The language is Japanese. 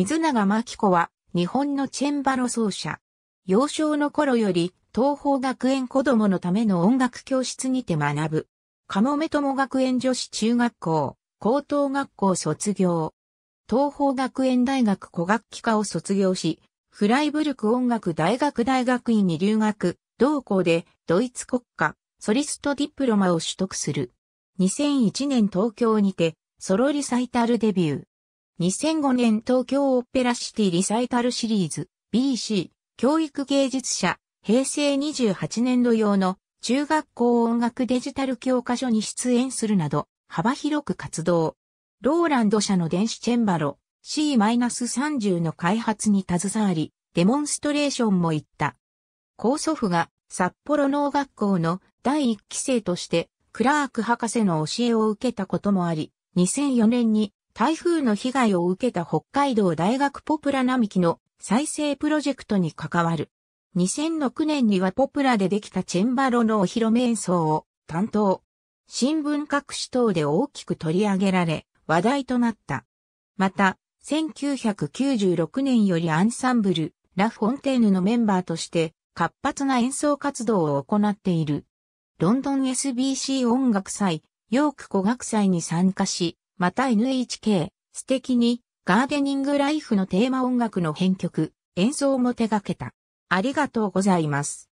水永真紀子は日本のチェンバロ奏者。幼少の頃より東方学園子供のための音楽教室にて学ぶ。かもめとも学園女子中学校、高等学校卒業。東方学園大学古楽器科を卒業し、フライブルク音楽大学大学院に留学、同校でドイツ国家、ソリストディプロマを取得する。2001年東京にて、ソロリサイタルデビュー。2005年東京オペラシティリサイタルシリーズ BC 教育芸術者平成28年度用の中学校音楽デジタル教科書に出演するなど幅広く活動。ローランド社の電子チェンバロ C-30 の開発に携わり、デモンストレーションも行った。高祖父が札幌農学校の第1期生としてクラーク博士の教えを受けたこともあり、2004年に台風の被害を受けた北海道大学ポプラ並木の再生プロジェクトに関わる。2006年にはポプラでできたチェンバロのお披露目演奏を担当。新聞各紙等で大きく取り上げられ、話題となった。また、1996年よりアンサンブル、ラ・フォンテーヌのメンバーとして活発な演奏活動を行っている。ロンドン SBC 音楽祭、ヨーク古学祭に参加し、また NHK、素敵に、ガーデニングライフのテーマ音楽の編曲、演奏も手掛けた。ありがとうございます。